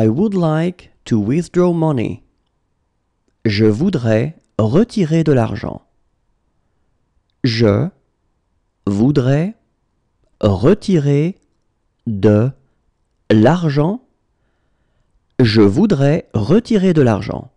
I would like to withdraw money. Je voudrais retirer de l'argent. Je voudrais retirer de l'argent. Je voudrais retirer de l'argent.